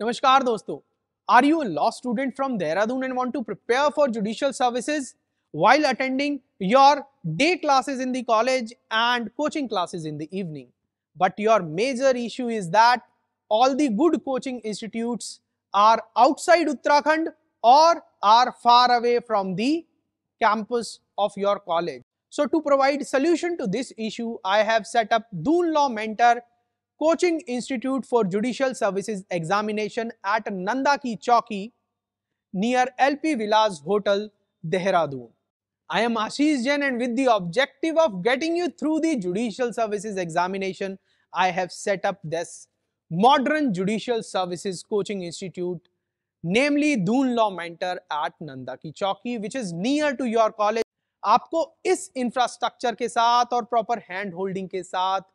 Namaskar dosto. Are you a law student from Dehradun and want to prepare for judicial services while attending your day classes in the college and coaching classes in the evening? But your major issue is that all the good coaching institutes are outside Uttarakhand or are far away from the campus of your college. So to provide solution to this issue, I have set up Doon Law Mentor coaching institute for judicial services examination at Nanda ki Chowki near LP Vilas hotel Dehradun I am Ashish Jain and with the objective of getting you through the judicial services examination I have set up this modern judicial services coaching institute namely Doon law mentor at Nanda ki Chowki which is near to your college आपको इस infrastructure के साथ और proper hand holding के साथ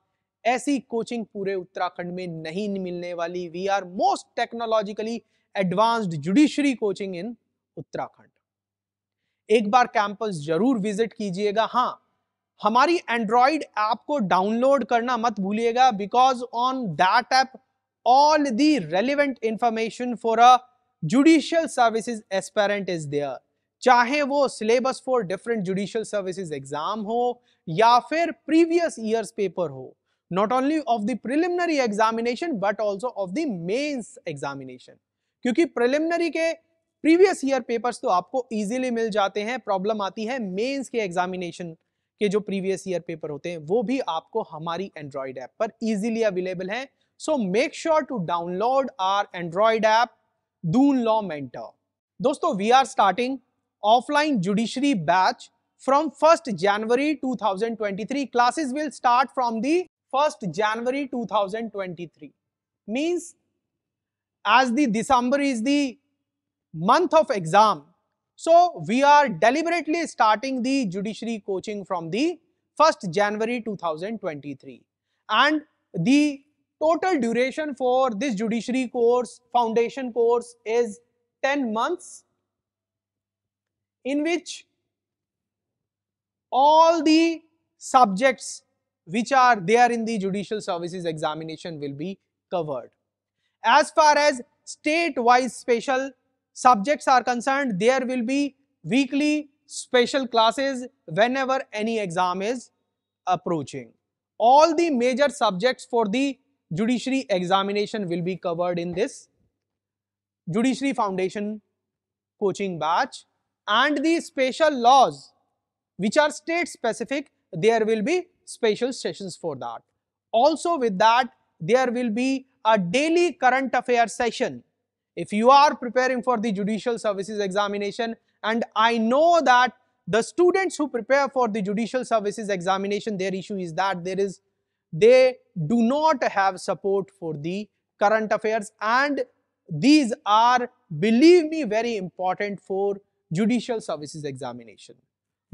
ऐसी coaching पूरे उत्तराखंड में नहीं मिलने वाली we are most technologically advanced judiciary coaching in Uttarakhand एक बार कैंपस जरूर विजिट कीजिएगा हाँ हमारी एंड्रॉइड ऐप को डाउनलोड करना मत भूलिएगा because on that app all the relevant information for a judicial services aspirant is there चाहे वो syllabus for different judicial services exam हो या फिर प्रीवियस ईयर्स पेपर हो not only of the preliminary examination but also of the mains examination क्योंकि preliminary के previous year papers तो आपको easily मिल जाते हैं problem आती है mains के examination के जो previous year paper होते हैं वो भी आपको हमारी Android app पर easily available हैं so make sure to download our Android app Dune Law Mentor दोस्तों we are starting offline judiciary batch from 1st January 2023 classes will start from the 1st January 2023 means as the December is the month of exam. So, we are deliberately starting the judiciary coaching from the 1st January 2023 and the total duration for this judiciary course foundation course is 10 months in which all the subjects which are there in the judicial services examination will be covered. As far as state wise special subjects are concerned, there will be weekly special classes whenever any exam is approaching. All the major subjects for the judiciary examination will be covered in this judiciary foundation coaching batch and the special laws which are state specific there will be special sessions for that. Also with that there will be a daily current affairs session. If you are preparing for the judicial services examination and I know that the students who prepare for the judicial services examination their issue is that there is they do not have support for the current affairs and these are believe me very important for judicial services examination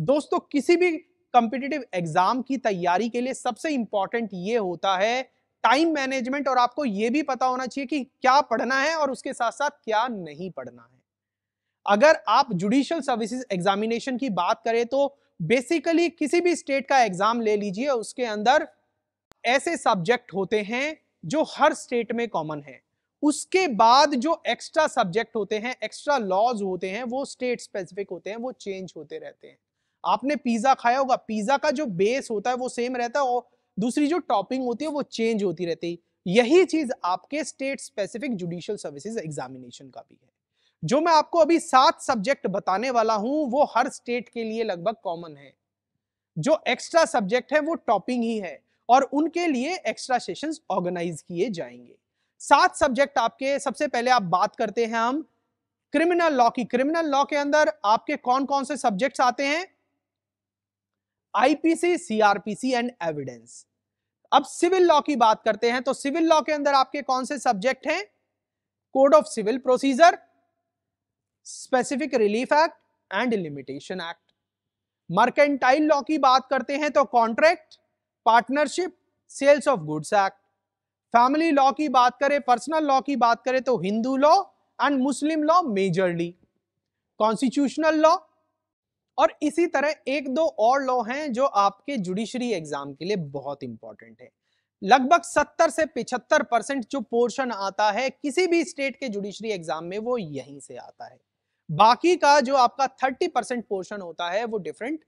दोस्तों किसी भी competitive exam की तैयारी के लिए सबसे important ये होता है टाइम मैनेजमेंट और आपको ये भी पता होना चाहिए कि क्या पढ़ना है और उसके साथ साथ क्या नहीं पढ़ना है अगर आप जुडिशियल सर्विसेज एग्जामिनेशन की बात करें तो बेसिकली किसी भी स्टेट का एग्जाम ले लीजिए उसके अंदर ऐसे सब्जेक्ट होते हैं जो हर स्टेट में कॉमन है उसके बाद जो एक्स्ट्रा सब्जेक्ट होते हैं एक्स्ट्रा लॉज होते हैं वो स्टेट स्पेसिफिक होते हैं वो चेंज होते रहते हैं आपने पिज्जा खाया होगा पिज्जा का जो बेस होता है वो सेम रहता है और दूसरी जो टॉपिंग होती है वो चेंज होती रहती है यही चीज आपके state specific judicial services examination का भी है जो मैं आपको अभी सात सब्जेक्ट बताने वाला हूं वो हर स्टेट के लिए लगभग कॉमन है जो एक्स्ट्रा सब्जेक्ट है वो टॉपिंग ही है और उनके लिए एक्स्ट्रा सेशंस ऑर्गेनाइज किए जाएंगे सात सब्जेक्ट आपके सबसे पहले आप बात करते हैं हम क्रिमिनल लॉ की क्रिमिनल लॉ के अंदर आपके कौन कौन से सब्जेक्ट्स आते हैं आईपीसी सीआरपीसी एंड एविडेंस अब सिविल लॉ की बात करते हैं तो सिविल लॉ के अंदर आपके कौन से सब्जेक्ट हैं code of civil procedure specific relief act and limitation act mercantile law की बात करते हैं तो contract partnership sales of goods act family law की बात करें पर्सनल लॉ की बात करें तो Hindu law and Muslim law majorly constitutional law और इसी तरह एक दो और लॉ हैं जो आपके जुडिशरी एग्जाम के लिए बहुत इंपॉर्टेंट है लगभग 70 से 75 परसेंट जो पोर्शन आता है किसी भी स्टेट के जुडिशरी एग्जाम में वो यहीं से आता है बाकी का जो आपका 30 परसेंट पोर्शन होता है वो डिफरेंट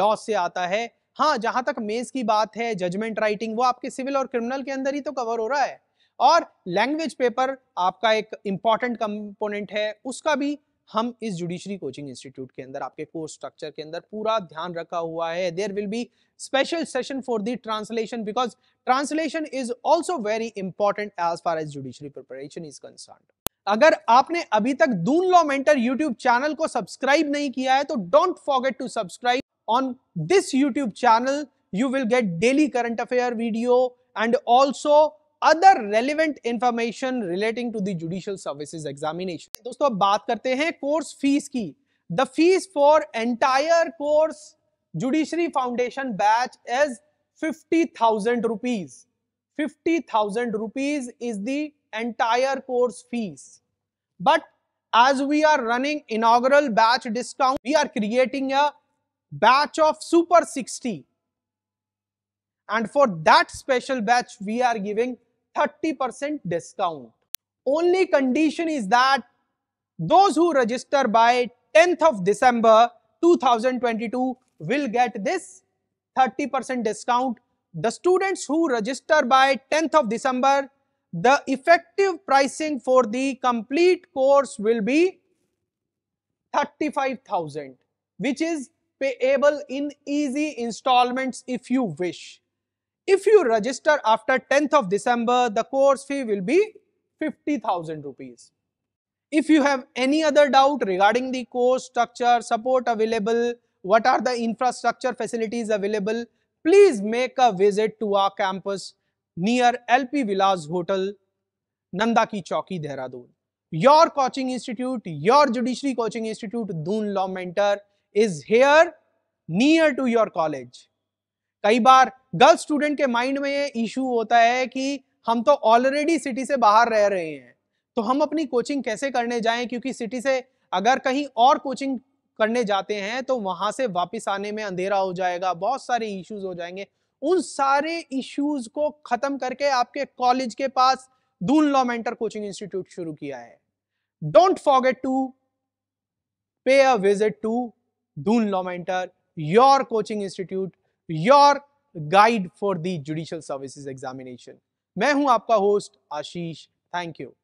लॉ से आता है हाँ जहां तक मेज की बात है जजमेंट राइटिंग वो आपके सिविल और क्रिमिनल के अंदर ही तो कवर हो रहा है और लैंग्वेज पेपर आपका एक इंपॉर्टेंट कंपोनेंट है उसका भी हम इस जुडिशरी कोचिंग इंस्टीट्यूट के अंदर आपके कोर्स स्ट्रक्चर के अंदर पूरा ध्यान रखा हुआ है there will be special session for the translation because translation is also very important as far as judiciary preparation is concern अगर आपने अभी तक Doon law mentor YouTube channel को सब्सक्राइब नहीं किया है तो don't forget to subscribe on this YouTube channel you will get daily current affair video and also other relevant information relating to judicial service examination दोस्तों अब बात करते हैं कोर्स फीस की the fees for entire course judiciary foundation batch is fifty thousand rupees fifty thousand rupees is the entire course fees but as we are running inaugural batch discount we are creating a batch of super sixty and for that special batch we are giving 30% discount. Only condition is that those who register by 10th of December 2022 will get this 30% discount. The students who register by 10th of December, the effective pricing for the complete course will be 35,000 which is payable in easy installments if you wish. If you register after 10th of December, the course fee will be 50,000 rupees. If you have any other doubt regarding the course structure, support available, what are the infrastructure facilities available, please make a visit to our campus near LP Villas Hotel, Nanda Ki Chowki, Dehradun. Your coaching institute, your judiciary coaching institute, Dune Law Mentor is here near to your college. कई बार girl student के mind में ये issue होता है कि हम तो ऑलरेडी सिटी से बाहर रह रहे हैं तो हम अपनी कोचिंग कैसे करने जाएं क्योंकि सिटी से अगर कहीं और कोचिंग करने जाते हैं तो वहां से वापस आने में अंधेरा हो जाएगा बहुत सारे इश्यूज हो जाएंगे उन सारे इश्यूज को खत्म करके आपके कॉलेज के पास Doon law mentor coaching institute शुरू किया है don't forget to pay a visit to Doon law mentor your coaching institute your guide for the judicial services examination मैं हूं आपका होस्ट आशीष थैंक यू